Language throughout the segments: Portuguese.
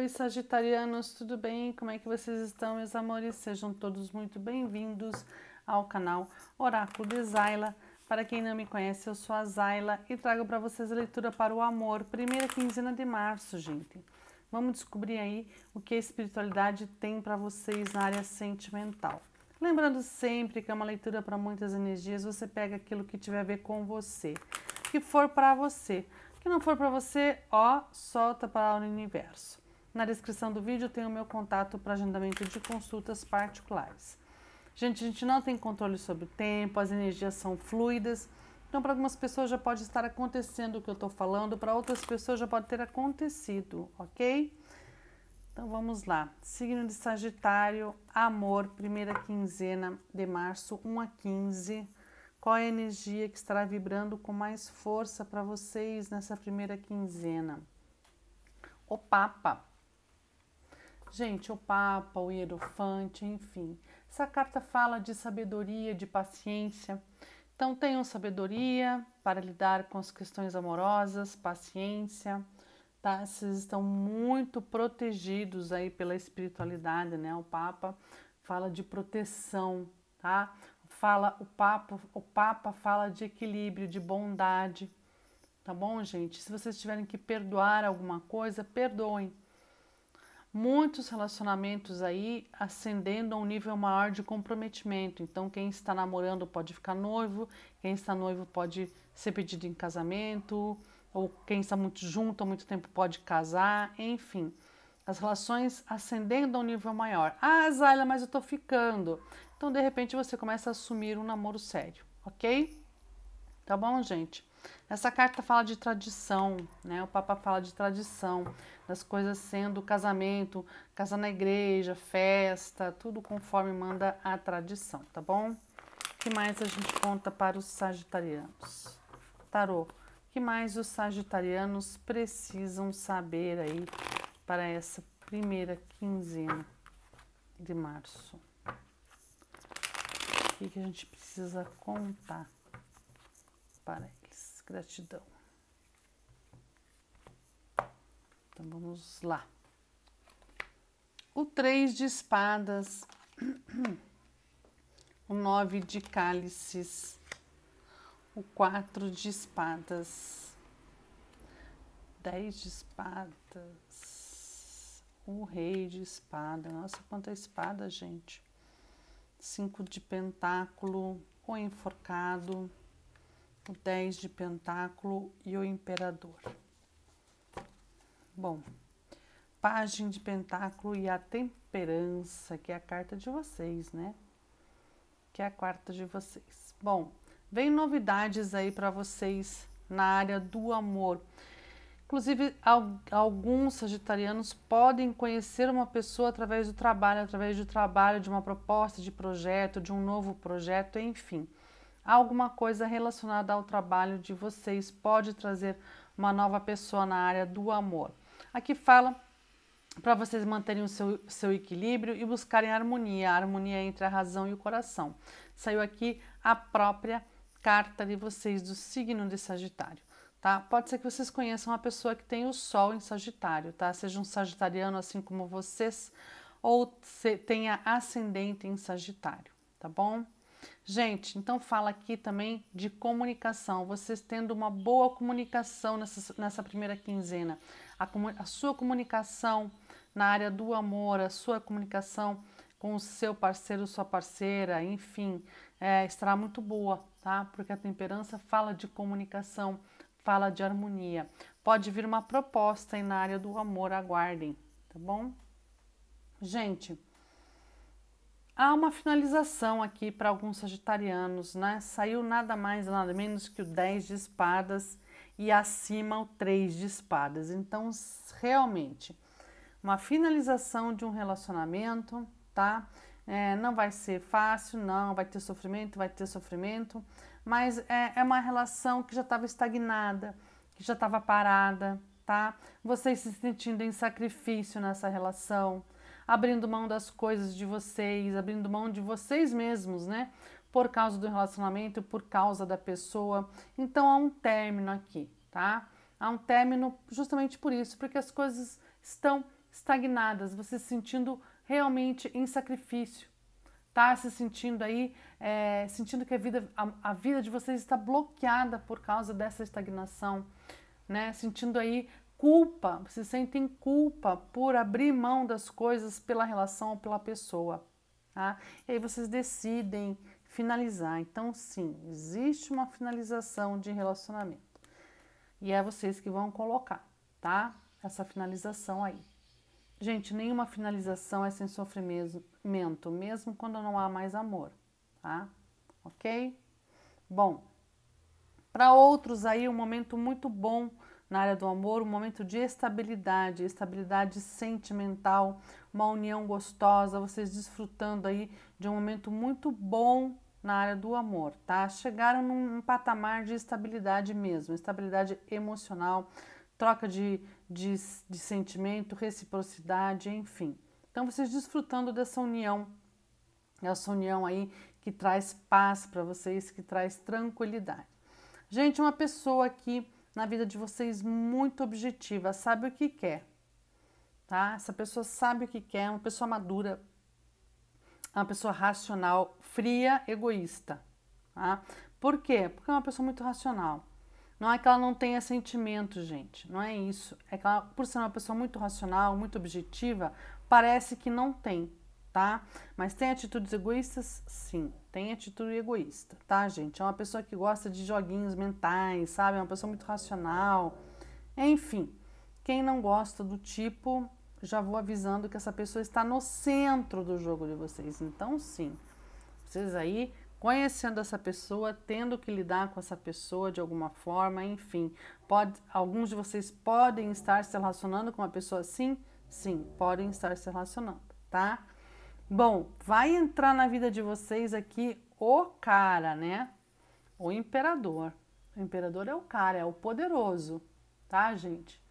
Oi, Sagitarianos, tudo bem? Como é que vocês estão, meus amores? Sejam todos muito bem-vindos ao canal Oráculo de Zaila. Para quem não me conhece, eu sou a Zaila e trago para vocês a leitura para o amor, primeira quinzena de março, gente. Vamos descobrir aí o que a espiritualidade tem para vocês na área sentimental. Lembrando sempre que é uma leitura para muitas energias, você pega aquilo que tiver a ver com você, que for para você. O que não for para você, ó, solta para o universo. Na descrição do vídeo tem o meu contato para agendamento de consultas particulares. Gente, a gente não tem controle sobre o tempo, as energias são fluidas. Então, para algumas pessoas já pode estar acontecendo o que eu estou falando, para outras pessoas já pode ter acontecido, ok? Então vamos lá. Signo de Sagitário, amor, primeira quinzena de março, 1 a 15. Qual é a energia que estará vibrando com mais força para vocês nessa primeira quinzena? O Papa, Gente, o Papa, o Hierofante, enfim. Essa carta fala de sabedoria, de paciência. Então, tenham sabedoria para lidar com as questões amorosas, paciência, tá? Vocês estão muito protegidos aí pela espiritualidade, né? O Papa fala de proteção, tá? Fala o Papa, o Papa fala de equilíbrio, de bondade, tá bom, gente? Se vocês tiverem que perdoar alguma coisa, perdoem, muitos relacionamentos aí ascendendo a um nível maior de comprometimento. Então, quem está namorando pode ficar noivo, quem está noivo pode ser pedido em casamento, ou quem está muito junto há muito tempo pode casar, enfim. As relações ascendendo a um nível maior. Ah, Zayla, mas eu tô ficando. Então, de repente, você começa a assumir um namoro sério, ok? Tá bom, gente? Essa carta fala de tradição, né? O Papa fala de tradição, das coisas sendo casamento, casa na igreja, festa, tudo conforme manda a tradição, tá bom? O que mais a gente conta para os sagitarianos? Tarô, o que mais os sagitarianos precisam saber aí para essa primeira quinzena de março? O que, que a gente precisa contar para Gratidão. Então vamos lá. O três de espadas, o nove de cálices, o quatro de espadas, dez de espadas, o rei de espada. Nossa, quanta espada, gente. Cinco de pentáculo, o enforcado o 10 de pentáculo e o imperador. Bom, página de pentáculo e a temperança, que é a carta de vocês, né? Que é a quarta de vocês. Bom, vem novidades aí para vocês na área do amor. Inclusive, alguns sagitarianos podem conhecer uma pessoa através do trabalho, através do trabalho, de uma proposta de projeto, de um novo projeto, enfim. Alguma coisa relacionada ao trabalho de vocês pode trazer uma nova pessoa na área do amor. Aqui fala para vocês manterem o seu, seu equilíbrio e buscarem harmonia, a harmonia entre a razão e o coração. Saiu aqui a própria carta de vocês do signo de Sagitário, tá? Pode ser que vocês conheçam uma pessoa que tem o Sol em Sagitário, tá? Seja um sagitariano assim como vocês ou tenha ascendente em Sagitário, tá bom? Gente, então fala aqui também de comunicação. Vocês tendo uma boa comunicação nessa, nessa primeira quinzena. A, a sua comunicação na área do amor, a sua comunicação com o seu parceiro, sua parceira, enfim, é, estará muito boa, tá? Porque a temperança fala de comunicação, fala de harmonia. Pode vir uma proposta aí na área do amor, aguardem, tá bom? Gente, Há uma finalização aqui para alguns sagitarianos, né? Saiu nada mais, nada menos que o 10 de espadas e acima o 3 de espadas. Então, realmente, uma finalização de um relacionamento, tá? É, não vai ser fácil, não, vai ter sofrimento, vai ter sofrimento, mas é, é uma relação que já estava estagnada, que já estava parada, tá? Você se sentindo em sacrifício nessa relação, abrindo mão das coisas de vocês, abrindo mão de vocês mesmos, né? Por causa do relacionamento, por causa da pessoa. Então há um término aqui, tá? Há um término justamente por isso, porque as coisas estão estagnadas, você se sentindo realmente em sacrifício, tá se sentindo aí, é, sentindo que a vida, a, a, vida de vocês está bloqueada por causa dessa estagnação, né? Sentindo aí culpa, se sentem culpa por abrir mão das coisas pela relação ou pela pessoa. Tá? E aí vocês decidem finalizar. Então, sim, existe uma finalização de relacionamento. E é vocês que vão colocar, tá? Essa finalização aí. Gente, nenhuma finalização é sem sofrimento, mesmo quando não há mais amor, tá? Ok? Bom, para outros aí, um momento muito bom na área do amor, um momento de estabilidade, estabilidade sentimental, uma união gostosa, vocês desfrutando aí de um momento muito bom na área do amor, tá? Chegaram num patamar de estabilidade mesmo, estabilidade emocional, troca de, de, de sentimento, reciprocidade, enfim. Então vocês desfrutando dessa união, essa união aí que traz paz para vocês, que traz tranquilidade. Gente, uma pessoa que na vida de vocês muito objetiva, sabe o que quer, tá? Essa pessoa sabe o que quer, é uma pessoa madura, é uma pessoa racional, fria, egoísta, tá? Por quê? Porque é uma pessoa muito racional. Não é que ela não tenha sentimento, gente, não é isso. É que ela, por ser uma pessoa muito racional, muito objetiva, parece que não tem, tá? Mas tem atitudes egoístas? Sim tem atitude egoísta, tá, gente? É uma pessoa que gosta de joguinhos mentais, sabe? É uma pessoa muito racional. Enfim, quem não gosta do tipo, já vou avisando que essa pessoa está no centro do jogo de vocês. Então, sim, vocês aí conhecendo essa pessoa, tendo que lidar com essa pessoa de alguma forma, enfim. Pode, alguns de vocês podem estar se relacionando com uma pessoa assim? Sim, podem estar se relacionando, tá? Bom, vai entrar na vida de vocês aqui o cara, né? O imperador. O imperador é o cara, é o poderoso, tá, gente?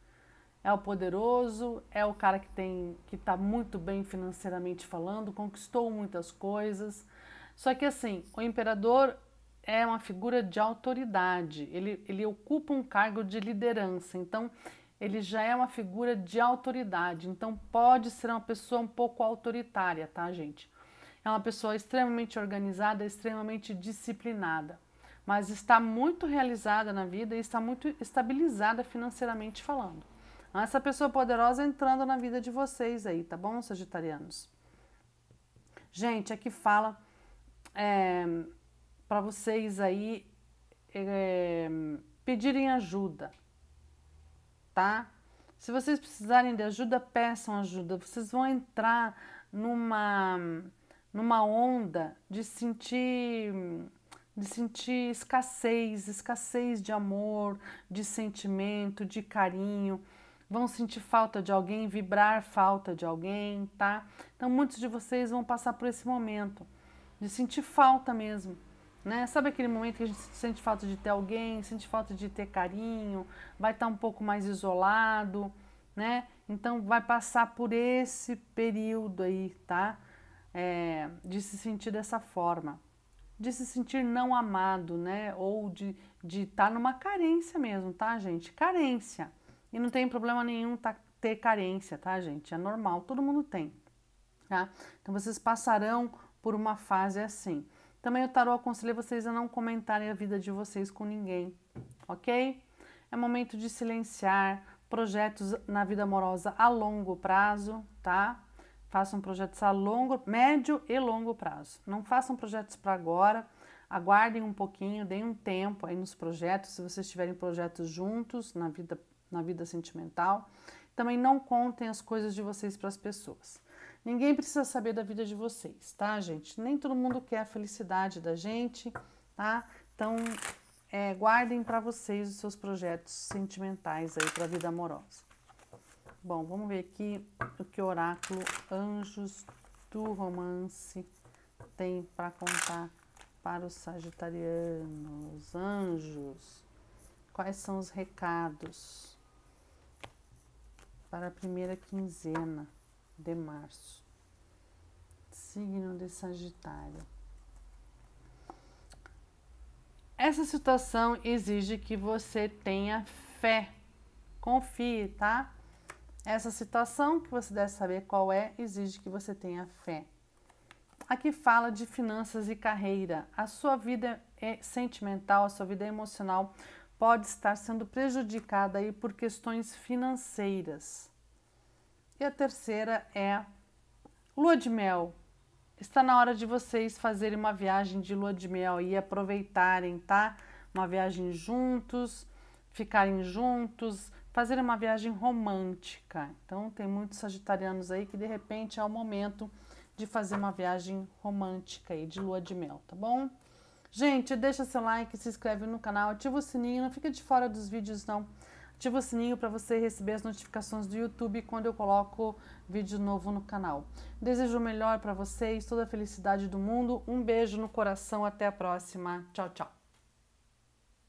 É o poderoso, é o cara que tem que tá muito bem financeiramente falando, conquistou muitas coisas. Só que assim, o imperador é uma figura de autoridade, ele, ele ocupa um cargo de liderança. Então, ele já é uma figura de autoridade, então pode ser uma pessoa um pouco autoritária, tá, gente? É uma pessoa extremamente organizada, extremamente disciplinada, mas está muito realizada na vida e está muito estabilizada financeiramente falando. Essa pessoa poderosa entrando na vida de vocês aí, tá bom, Sagitarianos? Gente, aqui fala é, para vocês aí é, pedirem ajuda tá? Se vocês precisarem de ajuda, peçam ajuda. Vocês vão entrar numa numa onda de sentir de sentir escassez, escassez de amor, de sentimento, de carinho. Vão sentir falta de alguém, vibrar falta de alguém, tá? Então muitos de vocês vão passar por esse momento de sentir falta mesmo né? Sabe aquele momento que a gente sente falta de ter alguém, sente falta de ter carinho, vai estar tá um pouco mais isolado, né? Então vai passar por esse período aí, tá? É, de se sentir dessa forma, de se sentir não amado, né? Ou de estar de tá numa carência mesmo, tá, gente? Carência. E não tem problema nenhum tá, ter carência, tá, gente? É normal, todo mundo tem, tá? Então vocês passarão por uma fase assim. Também o tarô aconselha vocês a não comentarem a vida de vocês com ninguém, ok? É momento de silenciar projetos na vida amorosa a longo prazo, tá? Façam projetos a longo, médio e longo prazo. Não façam projetos para agora. Aguardem um pouquinho, deem um tempo aí nos projetos, se vocês tiverem projetos juntos na vida, na vida sentimental. Também não contem as coisas de vocês para as pessoas. Ninguém precisa saber da vida de vocês, tá, gente? Nem todo mundo quer a felicidade da gente, tá? Então, é, guardem para vocês os seus projetos sentimentais aí para a vida amorosa. Bom, vamos ver aqui o que o oráculo Anjos do Romance tem para contar para os sagitarianos. Anjos, quais são os recados para a primeira quinzena? de março. Signo de Sagitário. Essa situação exige que você tenha fé. Confie, tá? Essa situação que você deve saber qual é, exige que você tenha fé. Aqui fala de finanças e carreira. A sua vida é sentimental, a sua vida é emocional pode estar sendo prejudicada aí por questões financeiras. E a terceira é lua de mel. Está na hora de vocês fazerem uma viagem de lua de mel e aproveitarem, tá? Uma viagem juntos, ficarem juntos, fazerem uma viagem romântica. Então, tem muitos sagitarianos aí que de repente é o momento de fazer uma viagem romântica aí de lua de mel, tá bom? Gente, deixa seu like, se inscreve no canal, ativa o sininho, não fica de fora dos vídeos não. Ativa o sininho para você receber as notificações do YouTube quando eu coloco vídeo novo no canal. Desejo o melhor para vocês, toda a felicidade do mundo. Um beijo no coração, até a próxima. Tchau, tchau.